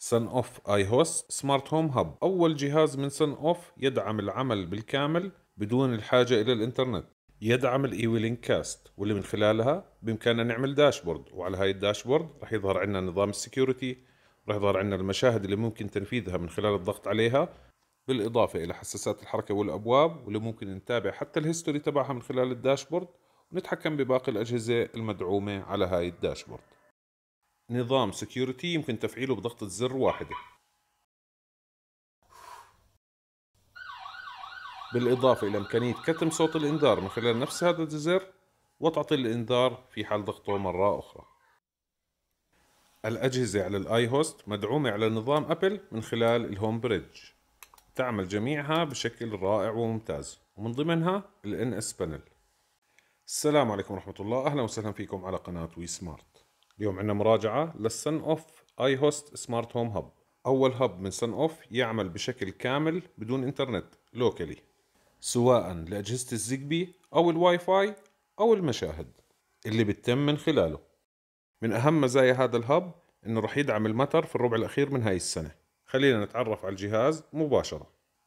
سن اوف اي هوس سمارت هوم هاب اول جهاز من سن اوف يدعم العمل بالكامل بدون الحاجه الى الانترنت يدعم الاي ويلينج كاست واللي من خلالها بامكاننا نعمل داشبورد وعلى هاي الداشبورد راح يظهر عندنا نظام السكيورتي راح يظهر عندنا المشاهد اللي ممكن تنفيذها من خلال الضغط عليها بالإضافة إلى حساسات الحركة والأبواب واللي ممكن نتابع حتى الهيستوري تبعها من خلال الداشبورد ونتحكم بباقي الأجهزة المدعومة على هاي الداشبورد نظام سكيورتي يمكن تفعيله بضغطة زر واحدة بالإضافة إلى إمكانية كتم صوت الإنذار من خلال نفس هذا الزر وتعطي الإنذار في حال ضغطه مرة أخرى الأجهزة على الآي هوست مدعومة على نظام أبل من خلال الهوم بريدج تعمل جميعها بشكل رائع وممتاز ومن ضمنها الـ NS Panel السلام عليكم ورحمة الله أهلا وسهلا فيكم على قناة وي سمارت اليوم عندنا مراجعة للسن اوف اي هوست سمارت هوم هب اول هب من سن اوف يعمل بشكل كامل بدون انترنت لوكالي سواء لاجهزة الزيجبي او الواي فاي او المشاهد اللي بتتم من خلاله من اهم مزايا هذا الهب انه رح يدعم المتر في الربع الاخير من هاي السنة خلينا نتعرف على الجهاز مباشرة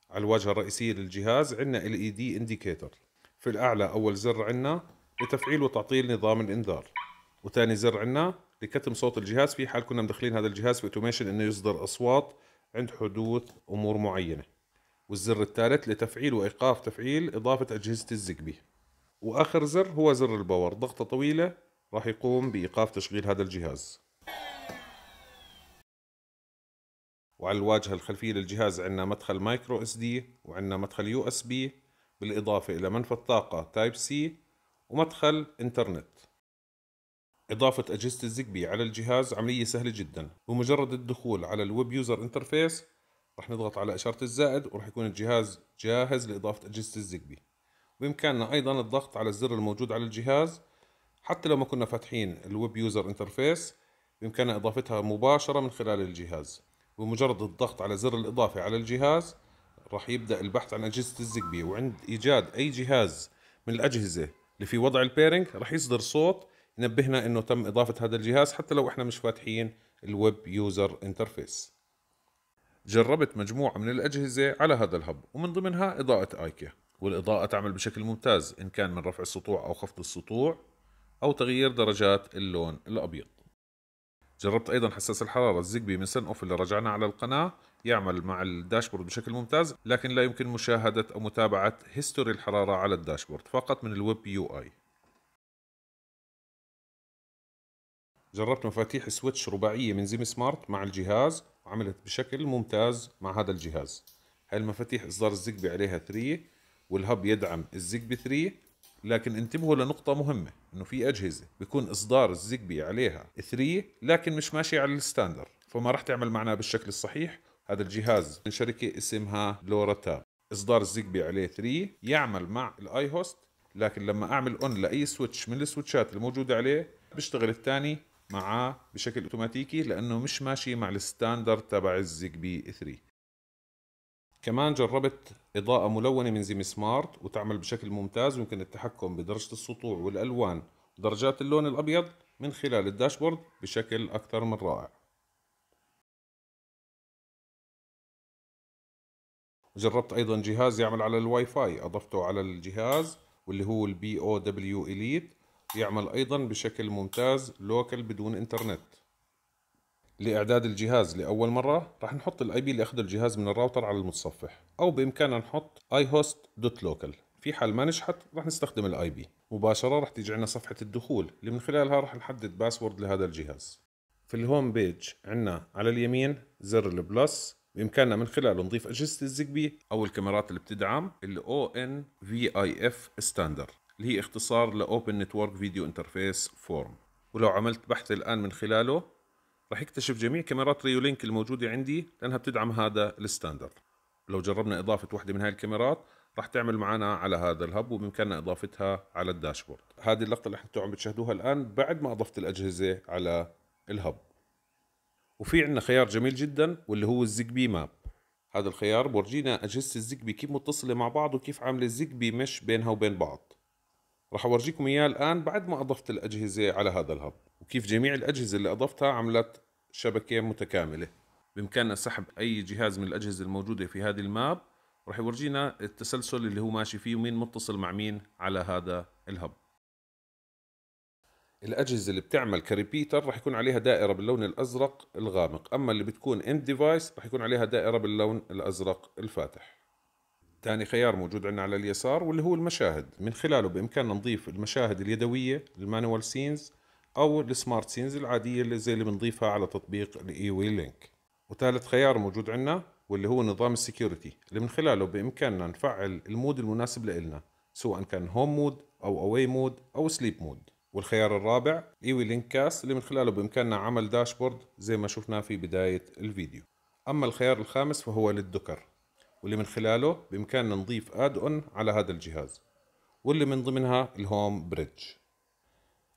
على الواجهة الرئيسية للجهاز عندنا LED indicator في الاعلى اول زر عندنا لتفعيل وتعطيل نظام الانذار وثاني زر عندنا لكتم صوت الجهاز في حال كنا مدخلين هذا الجهاز في اوتوميشن انه يصدر اصوات عند حدوث امور معينه والزر الثالث لتفعيل وايقاف تفعيل اضافه اجهزه الزقبي واخر زر هو زر الباور ضغطه طويله راح يقوم بايقاف تشغيل هذا الجهاز وعلى الواجهه الخلفيه للجهاز عندنا مدخل مايكرو اس دي وعندنا مدخل يو اس بي بالاضافه الى منفذ طاقه تايب سي ومدخل انترنت إضافة أجهزة الزقبي على الجهاز عملية سهلة جدا بمجرد الدخول على الويب يوزر انترفيس راح نضغط على إشارة الزائد وراح يكون الجهاز جاهز لإضافة أجهزة الزقبي بإمكاننا أيضا الضغط على الزر الموجود على الجهاز حتى لو ما كنا فاتحين الويب يوزر انترفيس بإمكاننا إضافتها مباشرة من خلال الجهاز بمجرد الضغط على زر الإضافة على الجهاز راح يبدأ البحث عن أجهزة الزقبي وعند إيجاد أي جهاز من الأجهزة اللي في وضع البيرنج راح يصدر صوت نبهنا انه تم اضافه هذا الجهاز حتى لو احنا مش فاتحين الويب يوزر انترفيس جربت مجموعة من الأجهزة على هذا الهب ومن ضمنها إضاءة آيكيا والإضاءة تعمل بشكل ممتاز إن كان من رفع السطوع أو خفض السطوع أو تغيير درجات اللون الأبيض جربت أيضا حساس الحرارة الزيجبي من سن أوف اللي رجعنا على القناة يعمل مع الداشبورد بشكل ممتاز لكن لا يمكن مشاهدة أو متابعة هيستوري الحرارة على الداشبورد فقط من الويب يو آي جربت مفاتيح سويتش رباعية من زيم سمارت مع الجهاز وعملت بشكل ممتاز مع هذا الجهاز هاي المفاتيح إصدار الزقبي عليها 3 والهب يدعم الزقبي 3 لكن انتبهوا لنقطة مهمة انه في اجهزة بيكون اصدار الزقبي عليها 3 لكن مش ماشي على الستاندر فما راح تعمل معنا بالشكل الصحيح هذا الجهاز من شركة اسمها لورا تاب اصدار الزقبي عليه 3 يعمل مع الاي هوست لكن لما اعمل اون لاي سويتش من السويتشات الموجودة عليه بيشتغل الثاني معاه بشكل اوتوماتيكي لانه مش ماشي مع الستاندرد تبع بي 3 كمان جربت اضاءة ملونة من زيم سمارت وتعمل بشكل ممتاز ويمكن التحكم بدرجة السطوع والالوان ودرجات اللون الابيض من خلال الداشبورد بشكل اكثر من رائع جربت ايضا جهاز يعمل على الواي فاي اضفته على الجهاز واللي هو البي او دبليو اليت يعمل أيضا بشكل ممتاز لوكال بدون إنترنت لإعداد الجهاز لأول مرة راح نحط الاي بي اللي أخذه الجهاز من الراوتر على المتصفح أو بإمكاننا نحط ihost.local في حال ما نجحت راح نستخدم الاي بي مباشرة راح تيجي عندنا صفحة الدخول اللي من خلالها راح نحدد باسورد لهذا الجهاز في الهوم بيج عندنا على اليمين زر البلس بامكاننا من خلاله نضيف اجهزه الزقبي او الكاميرات اللي بتدعم الـ ONVIF ستاندر اللي هي اختصار لأوبن نتورك فيديو انترفيس فورم ولو عملت بحث الآن من خلاله راح يكتشف جميع كاميرات ريو لينك الموجودة عندي لأنها بتدعم هذا الستاندرد لو جربنا إضافة واحدة من هاي الكاميرات راح تعمل معنا على هذا الهب وبامكاننا اضافتها على الداشبورد هذه اللقطه اللي انتم عم بتشاهدوها الان بعد ما اضفت الاجهزه على الهب وفي عندنا خيار جميل جدا واللي هو الزيجبي ماب هذا الخيار بورجينا اجهزه الزيجبي كيف متصله مع بعض وكيف عامله الزيجبي مش بينها وبين بعض راح اورجيكم اياه الان بعد ما اضفت الاجهزه على هذا الهب وكيف جميع الاجهزه اللي اضفتها عملت شبكه متكامله بامكاننا سحب اي جهاز من الاجهزه الموجوده في هذه الماب راح يورجينا التسلسل اللي هو ماشي فيه ومين متصل مع مين على هذا الهب الاجهزه اللي بتعمل كريبيتر راح يكون عليها دائره باللون الازرق الغامق اما اللي بتكون اند ديفايس راح يكون عليها دائره باللون الازرق الفاتح ثاني خيار موجود عندنا على اليسار واللي هو المشاهد من خلاله بإمكاننا نضيف المشاهد اليدوية المانوال سينز أو السمارت سينز العادية اللي زي اللي بنضيفها على تطبيق الإي وي لينك وثالث خيار موجود عندنا واللي هو نظام السكيورتي اللي من خلاله بإمكاننا نفعل المود المناسب لنا سواء كان هوم مود أو أواي مود أو سليب مود والخيار الرابع اي وي لينك كاس اللي من خلاله بإمكاننا عمل داشبورد زي ما شفناه في بداية الفيديو أما الخيار الخامس فهو للدكر واللي من خلاله بإمكاننا نضيف اد اون على هذا الجهاز واللي من ضمنها الهوم بريدج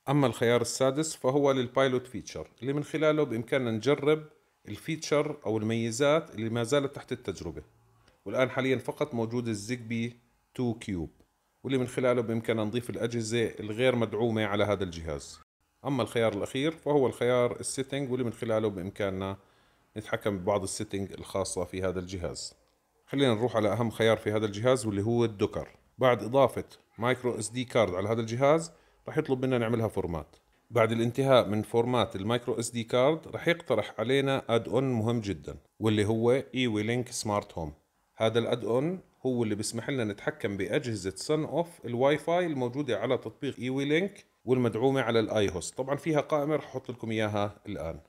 أما الخيار السادس فهو للبايلوت فيتشر اللي من خلاله بإمكاننا نجرب الفيتشر أو الميزات اللي ما زالت تحت التجربة والآن حاليا فقط موجود الزيج بي 2 كيوب واللي من خلاله بإمكاننا نضيف الأجهزة الغير مدعومة على هذا الجهاز أما الخيار الأخير فهو الخيار السيتنج واللي من خلاله بإمكاننا نتحكم ببعض السيتنج الخاصة في هذا الجهاز خلينا نروح على اهم خيار في هذا الجهاز واللي هو الدوكر بعد اضافه مايكرو اس دي كارد على هذا الجهاز راح يطلب منا نعملها فورمات بعد الانتهاء من فورمات المايكرو اس دي كارد راح يقترح علينا اد اون مهم جدا واللي هو اي وي لينك سمارت هوم هذا الاد اون هو اللي بيسمح لنا نتحكم باجهزه سن اوف الواي فاي الموجوده على تطبيق اي وي لينك والمدعومه على الاي هوست طبعا فيها قائمه راح احط لكم اياها الان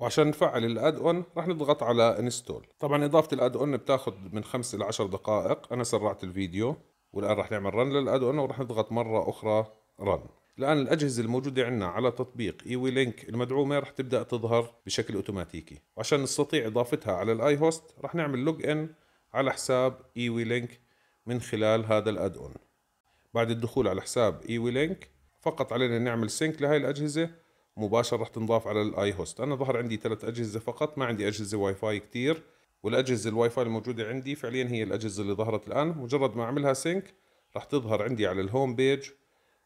وعشان نفعل الاد اون رح نضغط على انستول طبعا اضافه الاد اون بتاخذ من 5 ل 10 دقائق انا سرعت الفيديو والان رح نعمل رن للاد اون ورح نضغط مره اخرى رن الان الاجهزه الموجوده عندنا على تطبيق ايوي e لينك المدعومه رح تبدا تظهر بشكل اوتوماتيكي وعشان نستطيع اضافتها على الاي هوست رح نعمل لوج ان على حساب ايوي e لينك من خلال هذا الاد اون بعد الدخول على حساب ايوي e لينك فقط علينا نعمل سينك لهي الاجهزه مباشره راح تنضاف على الاي هوست انا ظهر عندي ثلاث اجهزه فقط ما عندي اجهزه واي فاي كثير والاجهزه الواي فاي الموجوده عندي فعليا هي الاجهزه اللي ظهرت الان مجرد ما اعملها سينك راح تظهر عندي على الهوم بيج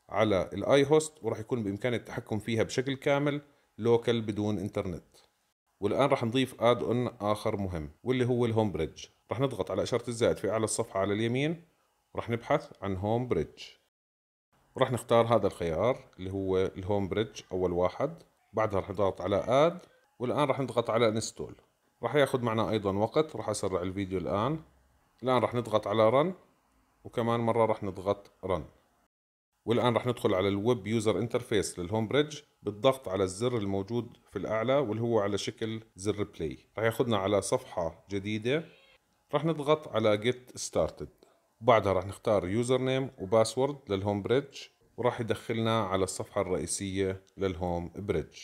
على الاي هوست وراح يكون بامكاني التحكم فيها بشكل كامل لوكال بدون انترنت والان راح نضيف اد اون اخر مهم واللي هو الهوم بريدج راح نضغط على اشاره الزائد في اعلى الصفحه على اليمين وراح نبحث عن هوم بريدج راح نختار هذا الخيار اللي هو الهوم بريدج اول واحد بعدها راح نضغط على اد والان راح نضغط على انستول راح ياخذ معنا ايضا وقت راح اسرع الفيديو الان الان راح نضغط على رن وكمان مرة راح نضغط رن والآن راح ندخل على الويب يوزر انترفيس للهوم بريدج بالضغط على الزر الموجود في الأعلى واللي هو على شكل زر بلاي راح ياخذنا على صفحة جديدة راح نضغط على جيت ستارتد وبعدها راح نختار يوزر نيم وباسورد للهوم بريدج وراح يدخلنا على الصفحة الرئيسية للهوم بريدج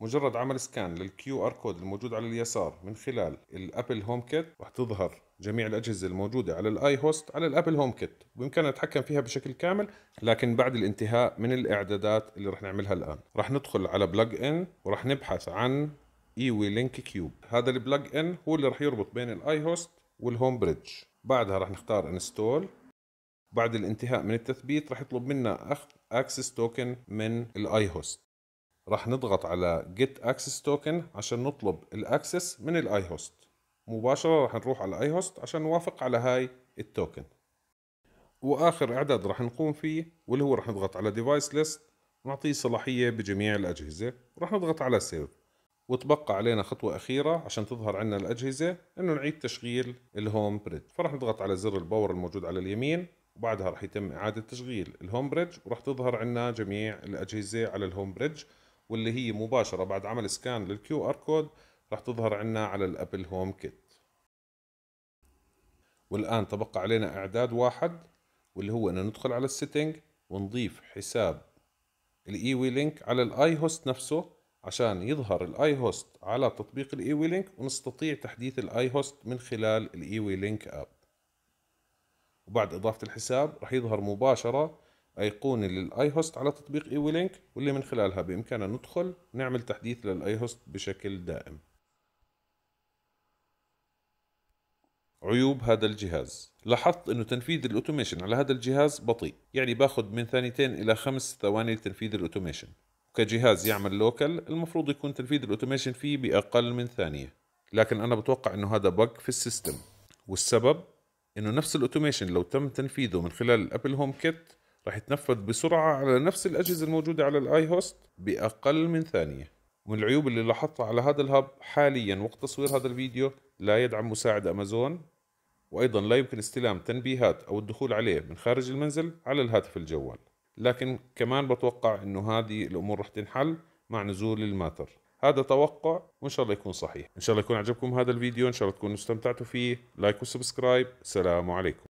مجرد عمل سكان للكيو ار كود الموجود على اليسار من خلال الابل هوم كيت راح تظهر جميع الاجهزه الموجوده على الاي هوست على الابل هوم كيت بامكاننا نتحكم فيها بشكل كامل لكن بعد الانتهاء من الاعدادات اللي راح نعملها الان راح ندخل على بلج ان وراح نبحث عن إيوي لينك كيوب هذا البلج ان هو اللي راح يربط بين الاي هوست والهوم بريدج بعدها راح نختار انستول بعد الانتهاء من التثبيت راح يطلب منا اخذ اكسس توكن من الاي هوست راح نضغط على get access token عشان نطلب الاكسس من الاي هوست مباشرة راح نروح على الاي هوست عشان نوافق على هاي التوكن واخر اعداد راح نقوم فيه واللي هو راح نضغط على ديفايس ليست ونعطيه صلاحية بجميع الاجهزة وراح نضغط على save وتبقى علينا خطوة أخيرة عشان تظهر عنا الأجهزة إنه نعيد تشغيل الهوم بريدج فرح نضغط على زر الباور الموجود على اليمين وبعدها رح يتم إعادة تشغيل الهوم بريدج ورح تظهر عنا جميع الأجهزة على الهوم بريدج واللي هي مباشرة بعد عمل سكان للكيو آر كود رح تظهر عنا على الأبل هوم كيت والآن تبقى علينا إعداد واحد واللي هو إنه ندخل على السيتنج ونضيف حساب الإي وي لينك على الآي هوست نفسه عشان يظهر الاي هوست على تطبيق الاي وي لينك ونستطيع تحديث الاي هوست من خلال الاي وي لينك اب وبعد اضافة الحساب راح يظهر مباشرة ايقونة للاي هوست على تطبيق اي وي لينك واللي من خلالها بامكاننا ندخل ونعمل تحديث للاي هوست بشكل دائم عيوب هذا الجهاز لاحظت انه تنفيذ الاوتوميشن على هذا الجهاز بطيء يعني باخذ من ثانيتين الى خمس ثواني لتنفيذ الاوتوميشن كجهاز يعمل لوكال المفروض يكون تنفيذ الاوتوميشن فيه باقل من ثانيه لكن انا بتوقع انه هذا بق في السيستم والسبب انه نفس الاوتوميشن لو تم تنفيذه من خلال الابل هوم كيت راح يتنفذ بسرعه على نفس الاجهزه الموجوده على الاي هوست باقل من ثانيه ومن العيوب اللي لاحظتها على هذا الهب حاليا وقت تصوير هذا الفيديو لا يدعم مساعد امازون وايضا لا يمكن استلام تنبيهات او الدخول عليه من خارج المنزل على الهاتف الجوال لكن كمان بتوقع انه هذه الامور رح تنحل مع نزول الماتر هذا توقع وان شاء الله يكون صحيح ان شاء الله يكون عجبكم هذا الفيديو ان شاء الله تكونوا استمتعتوا فيه لايك وسبسكرايب سلام عليكم